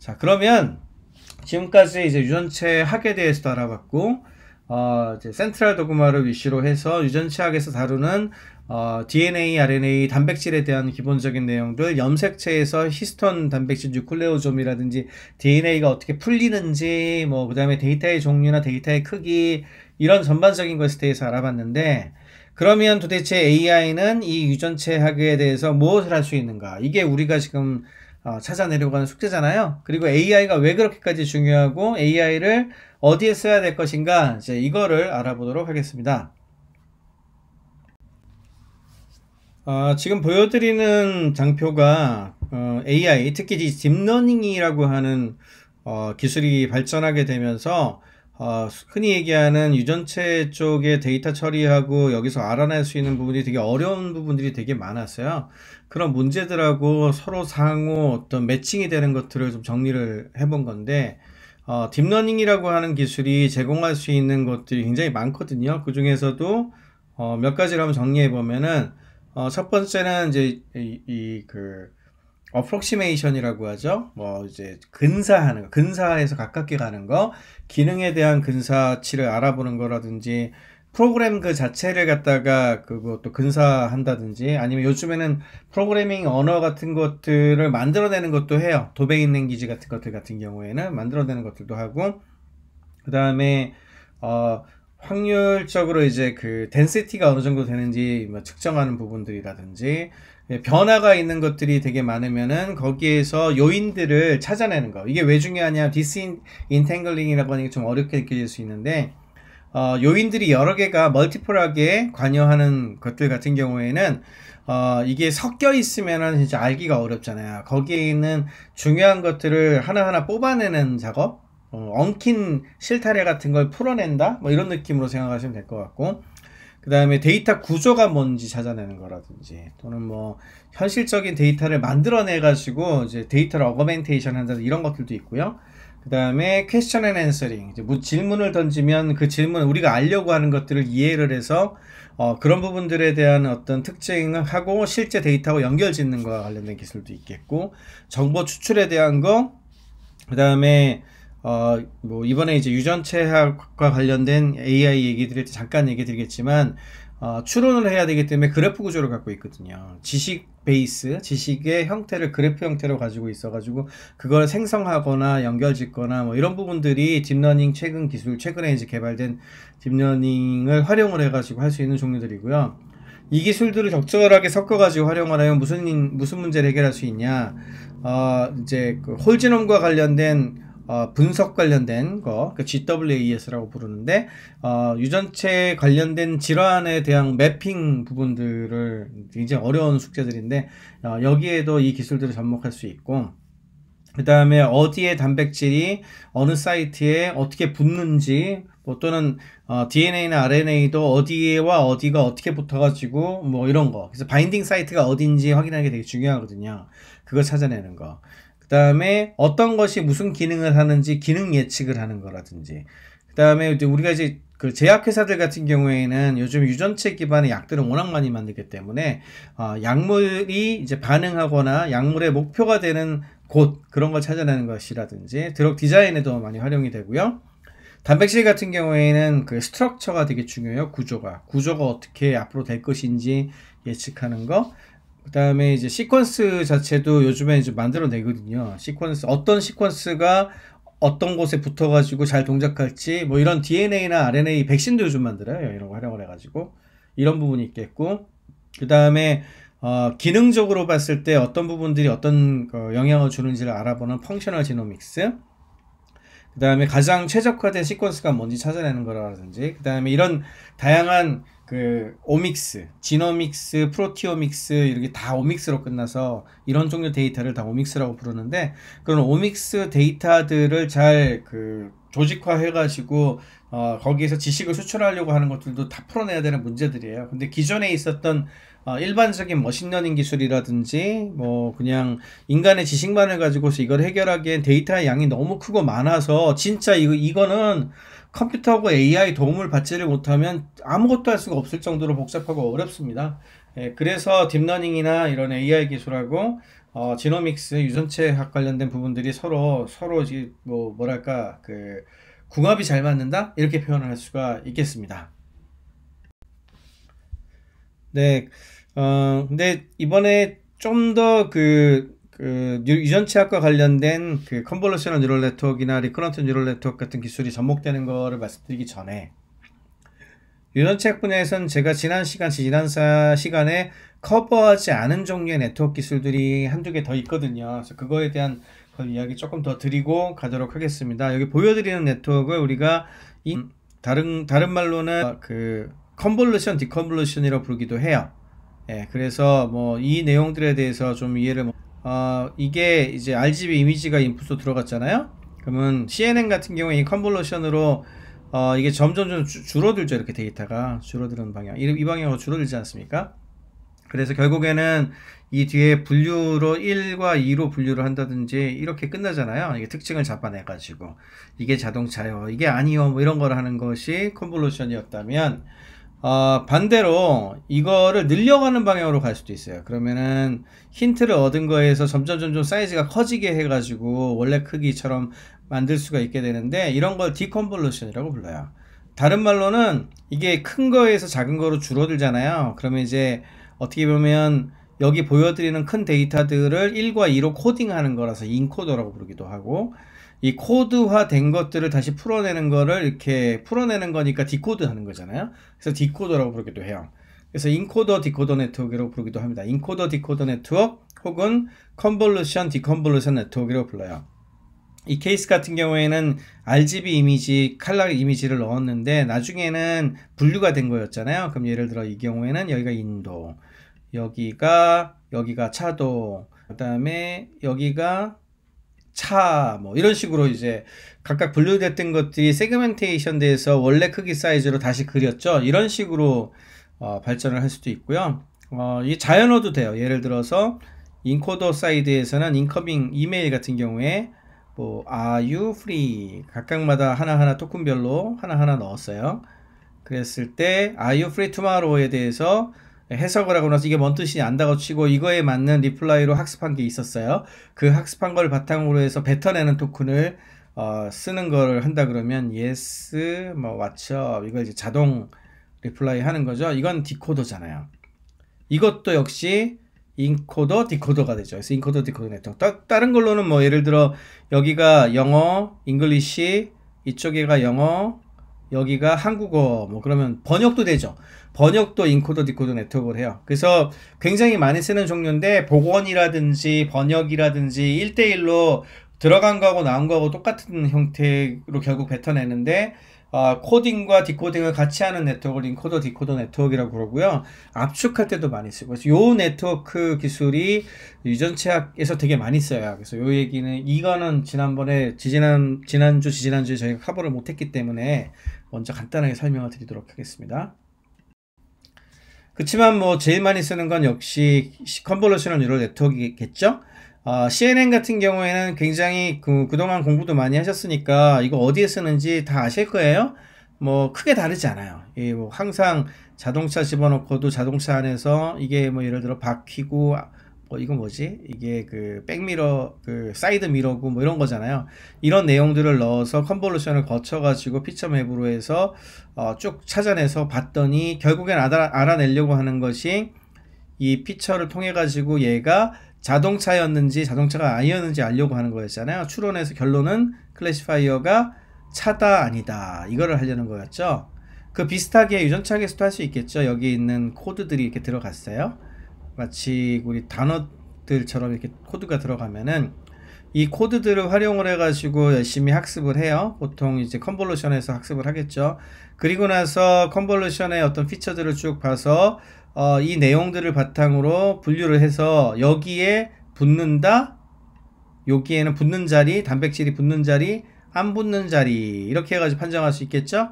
자, 그러면 지금까지 이제 유전체 학에 대해서도 알아봤고, 어, 이제 센트럴 도그마를 위시로 해서 유전체 학에서 다루는 어, DNA, RNA, 단백질에 대한 기본적인 내용들, 염색체에서 히스톤 단백질 뉴클레오좀이라든지 DNA가 어떻게 풀리는지, 뭐, 그 다음에 데이터의 종류나 데이터의 크기, 이런 전반적인 것에 대해서 알아봤는데, 그러면 도대체 AI는 이 유전체 학에 대해서 무엇을 할 수 있는가? 이게 우리가 지금 어, 찾아내려가는 숙제잖아요. 그리고 AI가 왜 그렇게까지 중요하고 AI를 어디에 써야 될 것인가 이제 이거를 알아보도록 하겠습니다. 어, 지금 보여드리는 장표가 어, AI 특히 딥러닝이라고 하는 어, 기술이 발전하게 되면서 어, 흔히 얘기하는 유전체 쪽에 데이터 처리하고 여기서 알아낼 수 있는 부분이 되게 어려운 부분들이 되게 많았어요. 그런 문제들하고 서로 상호 어떤 매칭이 되는 것들을 좀 정리를 해 본 건데, 어, 딥러닝이라고 하는 기술이 제공할 수 있는 것들이 굉장히 많거든요. 그 중에서도 어, 몇 가지를 한번 정리해 보면은, 어, 첫 번째는 이제 이, 이 그 어프록시메이션이라고 하죠. 뭐 이제 근사하는 거, 근사에서 가깝게 가는 거, 기능에 대한 근사치를 알아보는 거라든지 프로그램 그 자체를 갖다가 그것도 근사한다든지 아니면 요즘에는 프로그래밍 언어 같은 것들을 만들어내는 것도 해요. 도베인 랭귀지 같은 것들 같은 경우에는 만들어내는 것들도 하고 그 다음에 어 확률적으로 이제 그 덴시티가 어느 정도 되는지 뭐 측정하는 부분들이라든지 예, 변화가 있는 것들이 되게 많으면은 거기에서 요인들을 찾아내는 거 이게 왜 중요하냐 디스인탱글링이라고 하는 게 좀 어렵게 느껴질 수 있는데 어, 요인들이 여러 개가 멀티플하게 관여하는 것들 같은 경우에는 어, 이게 섞여 있으면은 진짜 알기가 어렵잖아요 거기에 있는 중요한 것들을 하나하나 뽑아내는 작업 어, 엉킨 실타래 같은 걸 풀어낸다 뭐 이런 느낌으로 생각하시면 될 것 같고 그 다음에 데이터 구조가 뭔지 찾아내는 거라든지 또는 뭐 현실적인 데이터를 만들어내 가지고 이제 데이터를 어거멘테이션 한다든지 이런 것들도 있고요. 그 다음에 퀘스천 앤 앤서링 이제 뭐 질문을 던지면 그 질문 우리가 알려고 하는 것들을 이해를 해서 어, 그런 부분들에 대한 어떤 특징하고 실제 데이터하고 연결 짓는 거와 관련된 기술도 있겠고 정보 추출에 대한 거그 다음에 어, 뭐 이번에 이제 유전체학과 관련된 AI 얘기 들을 잠깐 얘기 드리겠지만 어, 추론을 해야 되기 때문에 그래프 구조를 갖고 있거든요. 지식 베이스, 지식의 형태를 그래프 형태로 가지고 있어가지고 그걸 생성하거나 연결짓거나 뭐 이런 부분들이 딥러닝 최근 기술, 최근에 이제 개발된 딥러닝을 활용을 해가지고 할 수 있는 종류들이고요. 이 기술들을 적절하게 섞어가지고 활용을 하면 무슨 무슨 문제를 해결할 수 있냐? 어, 이제 그 홀지놈과 관련된 어, 분석 관련된 거, 그 GWAS라고 부르는데 어, 유전체 관련된 질환에 대한 매핑 부분들을 굉장히 어려운 숙제들인데 어, 여기에도 이 기술들을 접목할 수 있고 그 다음에 어디에 단백질이 어느 사이트에 어떻게 붙는지 뭐 또는 어, DNA나 RNA도 어디와 어디가 어떻게 붙어가지고 뭐 이런 거 그래서 바인딩 사이트가 어딘지 확인하는 게 되게 중요하거든요 그걸 찾아내는 거 그다음에 어떤 것이 무슨 기능을 하는지 기능 예측을 하는 거라든지 그다음에 이제 우리가 이제 그 제약회사들 같은 경우에는 요즘 유전체 기반의 약들을 워낙 많이 만들기 때문에 어, 약물이 이제 반응하거나 약물의 목표가 되는 곳 그런 걸 찾아내는 것이라든지 드럭 디자인에도 많이 활용이 되고요. 단백질 같은 경우에는 그 스트럭처가 되게 중요해요. 구조가 구조가 어떻게 앞으로 될 것인지 예측하는 거. 그 다음에 이제 시퀀스 자체도 요즘에 이제 만들어내거든요. 시퀀스, 어떤 시퀀스가 어떤 곳에 붙어가지고 잘 동작할지, 뭐 이런 DNA나 RNA 백신도 요즘 만들어요. 이런 거 활용을 해가지고. 이런 부분이 있겠고, 그 다음에, 어, 기능적으로 봤을 때 어떤 부분들이 어떤 어, 영향을 주는지를 알아보는 펑셔널 지노믹스. 그 다음에 가장 최적화된 시퀀스가 뭔지 찾아내는 거라든지, 그 다음에 이런 다양한 그 오믹스, 지노믹스, 프로티오믹스 이렇게 다 오믹스로 끝나서 이런 종류 데이터를 다 오믹스라고 부르는데 그런 오믹스 데이터들을 잘그 조직화해가지고 어 거기에서 지식을 수출하려고 하는 것들도 다 풀어내야 되는 문제들이에요. 근데 기존에 있었던 어 일반적인 머신러닝 기술이라든지 뭐 그냥 인간의 지식만을 가지고서 이걸 해결하기엔 데이터의 양이 너무 크고 많아서 진짜 이거 이거는 컴퓨터하고 AI 도움을 받지를 못하면 아무것도 할 수가 없을 정도로 복잡하고 어렵습니다. 예, 그래서 딥러닝이나 이런 AI 기술하고 어, 지노믹스 유전체학 관련된 부분들이 서로 서로 뭐 뭐랄까 그 궁합이 잘 맞는다 이렇게 표현을 할 수가 있겠습니다. 네, 어, 근데 이번에 좀더그 그 유전 체학과 관련된 그 컨볼루셔널 뉴럴 네트워크나 리커런트 뉴럴 네트워크 같은 기술이 접목되는 거를 말씀드리기 전에 유전 체학 분야에서는 제가 지난 시간, 지난 사, 시간에 커버하지 않은 종류의 네트워크 기술들이 한두 개 더 있거든요. 그래서 그거에 대한 이야기 조금 더 드리고 가도록 하겠습니다. 여기 보여드리는 네트워크를 우리가 이, 음, 다른 다른 말로는 그 컨볼루션, 디컨볼루션이라고 부르기도 해요. 예, 그래서 뭐 이 내용들에 대해서 좀 이해를 어, 이게 이제 RGB 이미지가 인풋으로 들어갔잖아요. 그러면 CNN 같은 경우에 이 컨볼루션으로 어, 이게 점점점 줄, 어들죠 이렇게 데이터가 줄어드는 방향. 이, 이 방향으로 줄어들지 않습니까? 그래서 결국에는 이 뒤에 분류로 1과 2로 분류를 한다든지 이렇게 끝나잖아요. 이게 특징을 잡아내가지고 이게 자동차요, 이게 아니요 뭐 이런 걸 하는 것이 컨볼루션이었다면 어, 반대로 이거를 늘려가는 방향으로 갈 수도 있어요. 그러면은 힌트를 얻은 거에서 점점 점점 사이즈가 커지게 해가지고 원래 크기처럼 만들 수가 있게 되는데 이런 걸 디컨볼루션이라고 불러요. 다른 말로는 이게 큰 거에서 작은 거로 줄어들잖아요. 그러면 이제 어떻게 보면 여기 보여드리는 큰 데이터들을 1과 2로 코딩하는 거라서 인코더라고 부르기도 하고 이 코드화된 것들을 다시 풀어내는 거를 이렇게 풀어내는 거니까 디코드 하는 거잖아요. 그래서 디코더라고 부르기도 해요. 그래서 인코더 디코더 네트워크라고 부르기도 합니다. 인코더 디코더 네트워크 혹은 컨볼루션 디컨볼루션 네트워크라고 불러요. 이 케이스 같은 경우에는 RGB 이미지, 칼라 이미지를 넣었는데 나중에는 분류가 된 거였잖아요. 그럼 예를 들어 이 경우에는 여기가 인도, 여기가 여기가 차도, 그다음에 여기가 차, 뭐, 이런 식으로 이제 각각 분류됐던 것들이 세그멘테이션 돼서 원래 크기 사이즈로 다시 그렸죠. 이런 식으로 어, 발전을 할 수도 있고요. 어, 이 자연어도 돼요. 예를 들어서 인코더 사이드에서는 인커밍 이메일 같은 경우에 뭐 Are you free? 각각마다 하나하나 토큰별로 하나하나 넣었어요. 그랬을 때 Are you free tomorrow에 대해서 해석을 하고 나서 이게 뭔 뜻이냐 안다고 치고 이거에 맞는 리플라이로 학습한 게 있었어요. 그 학습한 걸 바탕으로 해서 뱉어내는 토큰을 어, 쓰는 거를 한다 그러면 yes, 뭐 what's up 이거 이제 자동 리플라이 하는 거죠. 이건 디코더잖아요. 이것도 역시 인코더, 디코더가 되죠. 그래서 인코더, 디코더 네트워크. 따, 다른 걸로는 뭐 예를 들어 여기가 영어, 잉글리시, 이쪽에가 영어, 여기가 한국어 뭐 그러면 번역도 되죠. 번역도 인코더 디코더 네트워크를 해요. 그래서 굉장히 많이 쓰는 종류인데 복원이라든지 번역이라든지 1대1로 들어간 거하고 나온 거하고 똑같은 형태로 결국 뱉어내는데 어, 코딩과 디코딩을 같이 하는 네트워크를 인코더 디코더 네트워크라고 그러고요. 압축할 때도 많이 쓰고 그래서 요 네트워크 기술이 유전체학에서 되게 많이 써요. 그래서 요 얘기는 이거는 지난번에 지난 지난주 지난주에 저희가 커버를 못했기 때문에 먼저 간단하게 설명을 드리도록 하겠습니다. 그렇지만 뭐 제일 많이 쓰는 건 역시 컨볼루셔널 뉴럴 네트워크겠죠? 어, 아, CNN 같은 경우에는 굉장히 그, 그동안 공부도 많이 하셨으니까 이거 어디에 쓰는지 다 아실 거예요. 뭐 크게 다르지 않아요. 예, 뭐 항상 자동차 집어넣고도 자동차 안에서 이게 뭐 예를 들어 바퀴고 어, 이거 뭐지? 이게 그 백미러, 그 사이드 미러고 뭐 이런 거잖아요. 이런 내용들을 넣어서 컨볼루션을 거쳐가지고 피처 맵으로 해서 어, 쭉 찾아내서 봤더니 결국엔 알아, 알아내려고 하는 것이 이 피처를 통해 가지고 얘가 자동차였는지 자동차가 아니었는지 알려고 하는 거였잖아요. 추론에서 결론은 클래시파이어가 차다 아니다 이거를 하려는 거였죠. 그 비슷하게 유전차계에서도할 수 있겠죠. 여기 있는 코드들이 이렇게 들어갔어요. 마치 우리 단어들처럼 이렇게 코드가 들어가면은 이 코드들을 활용을 해가지고 열심히 학습을 해요. 보통 이제 컨볼루션에서 학습을 하겠죠. 그리고 나서 컨볼루션의 어떤 피처들을 쭉 봐서 어, 이 내용들을 바탕으로 분류를 해서 여기에 붙는다, 여기에는 붙는 자리, 단백질이 붙는 자리, 안 붙는 자리 이렇게 해가지고 판정할 수 있겠죠.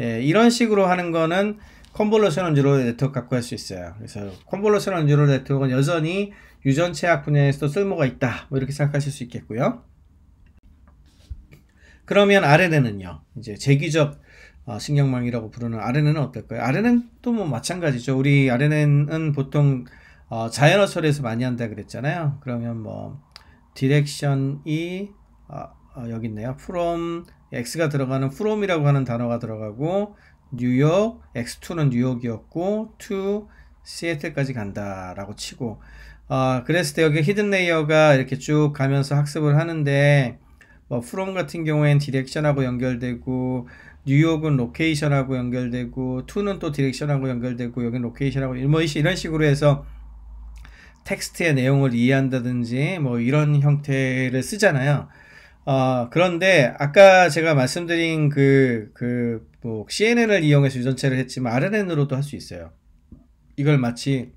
예, 이런 식으로 하는 거는 컨볼루션 뉴럴 네트워크 갖고 할 수 있어요. 그래서 컨볼루션 뉴럴 네트워크는 여전히 유전체학 분야에서도 쓸모가 있다. 뭐 이렇게 생각하실 수 있겠고요. 그러면 아레네는요. 이제 제기적 어, 신경망이라고 부르는 아레네는 어떨까요? 아레네는 또뭐 마찬가지죠. 우리 아레네는 보통 어, 자연어 설에서 많이 한다 그랬잖아요. 그러면 뭐 디렉션이 어, 어, 여기 있네요. from x가 들어가는 from이라고 하는 단어가 들어가고 뉴욕, X2는 뉴욕이었고, 2, 시애틀까지 간다라고 치고, 어, 그랬을 때 여기 히든 레이어가 이렇게 쭉 가면서 학습을 하는데, 뭐, from 같은 경우엔 디렉션하고 연결되고, 뉴욕은 로케이션하고 연결되고, 2는또 디렉션하고 연결되고, 여기는 로케이션하고, 뭐, 이런 식으로 해서 텍스트의 내용을 이해한다든지, 뭐, 이런 형태를 쓰잖아요. 어, 그런데 아까 제가 말씀드린 그, 그, 뭐, CNN을 이용해서 유전체를 했지만 RNN으로도 할 수 있어요. 이걸 마치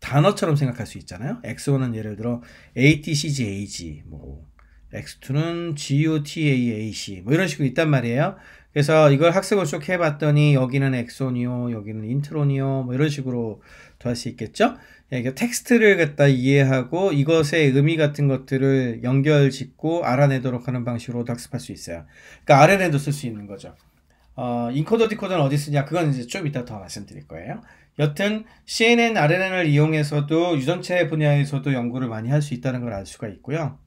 단어처럼 생각할 수 있잖아요. X1은 예를 들어 ATCGAG, 뭐, X2는 GOTAAC, 뭐 이런 식으로 있단 말이에요. 그래서 이걸 학습을 쭉 해봤더니 여기는 엑소니오, 여기는 인트로니오 뭐 이런 식으로 더 할 수 있겠죠? 예, 이게 텍스트를 갖다 이해하고 이것의 의미 같은 것들을 연결 짓고 알아내도록 하는 방식으로 도 학습할 수 있어요. 그러니까 RNN도 쓸 수 있는 거죠. 어, 인코더 디코더는 어디 쓰냐? 그건 이제 좀 이따 더 말씀드릴 거예요. 여튼 CNN, RNN을 이용해서도 유전체 분야에서도 연구를 많이 할 수 있다는 걸 알 수가 있고요.